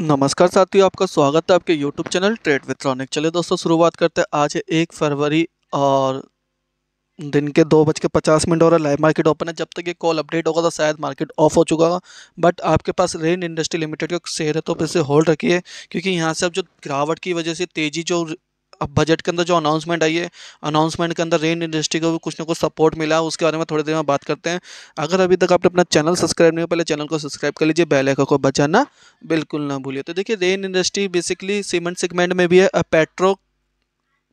नमस्कार साथियों आपका स्वागत है आपके YouTube चैनल ट्रेड विथ्रॉनिक चलिए दोस्तों शुरुआत करते हैं आज एक फरवरी और दिन के दो बज के पचास मिनट हो रहा है लाइव मार्केट ओपन है जब तक ये कॉल अपडेट होगा तो शायद मार्केट ऑफ हो चुका होगा बट आपके पास रेन इंडस्ट्री लिमिटेड का शेयर है तो इसे होल्ड रखिए क्योंकि यहाँ से अब जो गिरावट की वजह से तेज़ी जो अब बजट के अंदर जो अनाउंसमेंट आई है अनाउंसमेंट के अंदर रेन इंडस्ट्री को भी कुछ ना कुछ सपोर्ट मिला उसके बारे में थोड़ी देर में बात करते हैं अगर अभी तक आपने अपना चैनल सब्सक्राइब नहीं हो पहले चैनल को सब्सक्राइब कर लीजिए बेल आइकन को बचाना बिल्कुल ना भूलिए तो देखिए Rain industry basically cement segment में भी है पेट्रो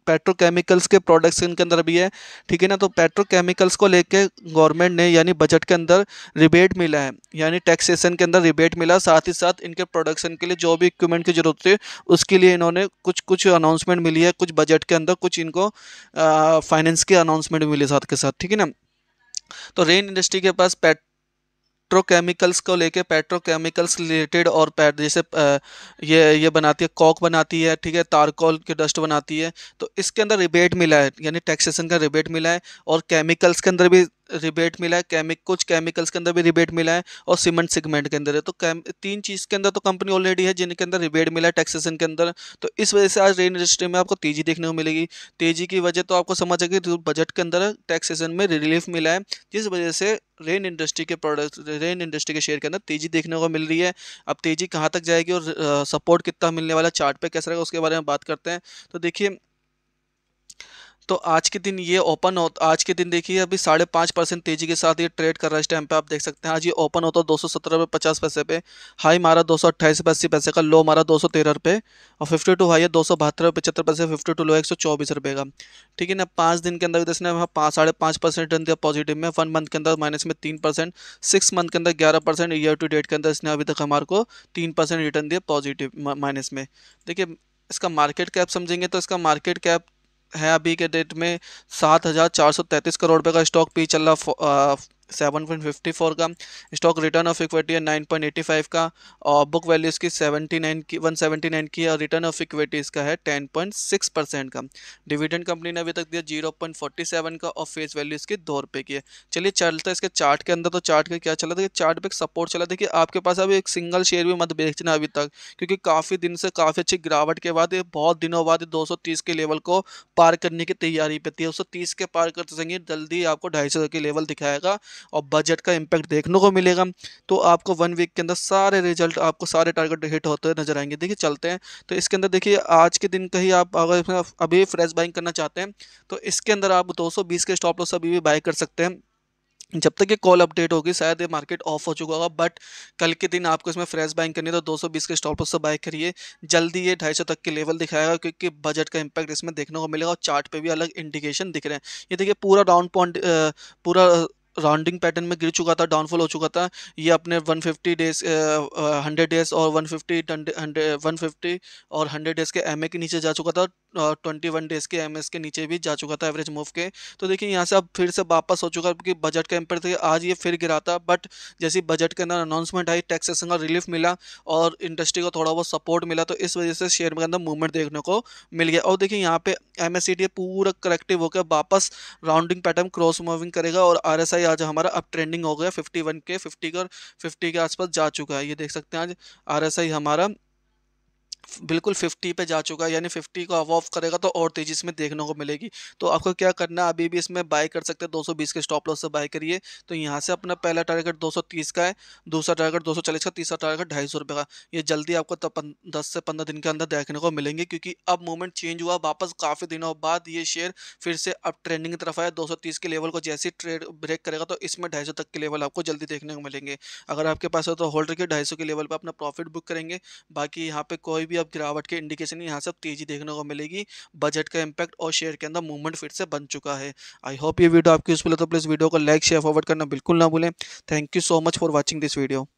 पेट्रोकेमिकल्स के प्रोडक्ट्स इनके अंदर भी है ठीक है ना तो पेट्रोकेमिकल्स को लेके गवर्नमेंट ने यानी बजट के अंदर रिबेट मिला है यानी टैक्सेशन के अंदर रिबेट मिला साथ ही साथ इनके प्रोडक्शन के लिए जो भी इक्विपमेंट की ज़रूरत थी उसके लिए इन्होंने कुछ कुछ अनाउंसमेंट मिली है कुछ बजट के अंदर कुछ इनको फाइनेंस की अनाउंसमेंट मिली साथ के साथ ठीक है ना तो रेन इंडस्ट्री के पास पेट पेट्रोकेमिकल्स को लेके पेट्रोकेमिकल्स रिलेटेड और जैसे ये ये बनाती है कॉक बनाती है ठीक है तारकोल के डस्ट बनाती है तो इसके अंदर रिबेट मिला है यानी टैक्सेशन का रिबेट मिला है और केमिकल्स के अंदर भी रिबेट मिला है केमिक कुछ केमिकल्स के अंदर भी रिबेट मिला है और सीमेंट सेगमेंट के अंदर है तो तीन चीज़ के अंदर तो कंपनी ऑलरेडी है जिनके अंदर रिबेट मिला है टैक्सेशन के अंदर तो इस वजह से आज रेन इंडस्ट्री में आपको तेज़ी देखने को मिलेगी तेज़ी की वजह तो आपको समझ आएगी तो बजट के अंदर टैक्सेशन में रिलीफ मिला है जिस वजह से रेन इंडस्ट्री के प्रोडक्ट रेन इंडस्ट्री के शेयर के अंदर तेज़ी देखने को मिल रही है अब तेज़ी कहाँ तक जाएगी और सपोर्ट कितना मिलने वाला चार्ट पे कैसा रहेगा उसके बारे में बात करते हैं तो देखिए तो आज के दिन ये ओपन हो आज के दिन देखिए अभी साढ़े पाँच परसेंट तेजी के साथ ये ट्रेड कर रहा है इस टाइम पे आप देख सकते हैं आज ये ओपन होता है दो सौ सत्रह रुपये पचास पैसे पे हाई मारा दो सौ अट्ठाईस रुपये अस्सी पैसे का लो मारा दो सौ तेरह रुपये और फिफ्टी टू हाई है दो सौ बहत्तर रुपये पचहत्तर पैसे फिफ्टी टू लो एक सौ चौबीस रुपये का ठीक है ना पाँच दिन के अंदर इसने पाँच साढ़े पाँच परसेंट रन दिया पॉजिटिव में वन मंथ के अंदर माइनस में तीन परसेंट सिक्स मंथ के अंदर ग्यारह परसेंट ईयर टू डेट के अंदर इसने अभी तक हमारे को तीन परसेंट रिटर्न दिया पॉजिटिव माइनस में देखिए इसका मार्केट कैप समझेंगे तो इसका मार्केट कैप है अभी के डेट में सात हज़ार चार सौ तैंतीस करोड़ रुपए का स्टॉक पी चल रहा सेवन पॉइंट फिफ्टी फोर का स्टॉक रिटर्न ऑफ इक्विटी है नाइन पॉइंट एटी फाइव का और बुक वैल्यू इसकी नाइन की वन सेवेंटी नाइन की और रिटर्न ऑफ इक्विटी इसका है टेन पॉइंट सिक्स परसेंट का डिविडेंड कंपनी ने अभी तक दिया जीरो पॉइंट फोर्टी सेवन का और फेस वैल्यू इसकी दो रुपये की है चलिए चलता है इसके चार्ट के अंदर तो चार्ट का क्या चला था चार्ट पर सपोर्ट चला देखिए आपके पास अभी एक सिंगल शेयर भी मत बेचना अभी तक क्योंकि काफ़ी दिन से काफ़ी अच्छी गिरावट के बाद बहुत दिनों बाद दो सौ तीस के लेवल को पार करने की तैयारी पे थी दो सौ तीस के पार कर सकेंगे जल्दी आपको ढाई सौ के लेवल दिखाएगा और बजट का इम्पैक्ट देखने को मिलेगा तो आपको वन वीक के अंदर सारे रिजल्ट आपको सारे टारगेट हिट होते नजर आएंगे देखिए चलते हैं तो इसके अंदर देखिए आज के दिन कहीं आप अगर अभी फ्रेश बाइंग करना चाहते हैं तो इसके अंदर आप दो के स्टॉप लॉस अभी भी बाई कर सकते हैं जब तक ये कॉल अपडेट होगी शायद ये मार्केट ऑफ हो चुका होगा बट कल के दिन आपको इसमें फ्रेश बाइंग करनी है तो 220 के स्टॉप से बाय करिए जल्दी ये 250 तक के लेवल दिखाएगा क्योंकि बजट का इंपैक्ट इसमें देखने को मिलेगा और चार्ट पे भी अलग इंडिकेशन दिख रहे हैं ये देखिए पूरा डाउन पॉइंट पूरा राउंडिंग पैटर्न में गिर चुका था डाउनफॉल हो चुका था ये अपने 150 डेज हंड्रेड डेज और 150 150 और 100 डेज के एमए के नीचे जा चुका था ट्वेंटी वन डेज़ के एम के नीचे भी जा चुका था एवरेज मूव के तो देखिए यहाँ से अब फिर से वापस हो चुका है क्योंकि बजट के एम्पर थे आज ये फिर गिरा था बट जैसे बजट के अंदर अनाउंसमेंट आई टैक्सेशन का रिलीफ मिला और इंडस्ट्री को थोड़ा बहुत सपोर्ट मिला तो इस वजह से शेयर के अंदर मूवमेंट देखने को मिल गया और देखिए यहाँ पे एम पूरा करेक्टिव होकर वापस राउंडिंग पैटर्न क्रॉस मूविंग करेगा और आर आज हमारा अब ट्रेंडिंग हो गया फिफ्टी के फिफ्टी और फिफ्टी के आसपास जा चुका है ये देख सकते हैं आज आर हमारा बिल्कुल 50 पे जा चुका है यानी 50 को ऑफ करेगा तो और तेज़ी इसमें देखने को मिलेगी तो आपको क्या करना है अभी भी इसमें बाय कर सकते हैं 220 के स्टॉप लॉस से बाय करिए तो यहाँ से अपना पहला टारगेट 230 का है दूसरा टारगेट 240 का तीसरा टारगेट ढाई सौ का ये जल्दी आपको दस से पंद्रह दिन के अंदर देखने को मिलेंगे क्योंकि अब मूवमेंट चेंज हुआ वापस काफ़ी दिनों बाद ये शेयर फिर से अब ट्रेंडिंग की तरफ आया दो के लेवल को जैसे ट्रेड ब्रेक करेगा तो इसमें ढाई तक के लेवल आपको जल्दी देखने को मिलेंगे अगर आपके पास हो तो होल्ड रखिए ढाई के लेवल पर अपना प्रॉफिट बुक करेंगे बाकी यहाँ पर कोई भी अब गिरावट के इंडिकेशन यहाँ सब तेजी देखने को मिलेगी बजट का इंपैक्ट और शेयर के अंदर मूवमेंट फिर से बन चुका है आई होप ये वीडियो आपकी यूजफुल है तो प्लीज़ वीडियो को लाइक शेयर फॉरवर्ड करना बिल्कुल ना भूलें thank you so much for watching this video